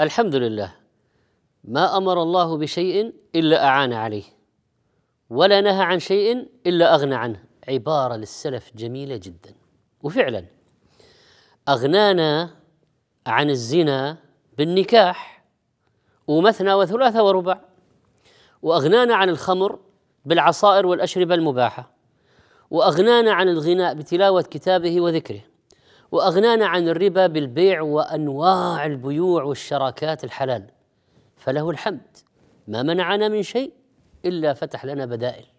الحمد لله ما امر الله بشيء الا اعان عليه ولا نهى عن شيء الا اغنى عنه عباره للسلف جميله جدا وفعلا اغنانا عن الزنا بالنكاح ومثنى وثلاثة ورباع واغنانا عن الخمر بالعصائر والاشربه المباحه واغنانا عن الغناء بتلاوه كتابه وذكره واغنانا عن الربا بالبيع وانواع البيوع والشراكات الحلال فله الحمد ما منعنا من شيء الا فتح لنا بدائل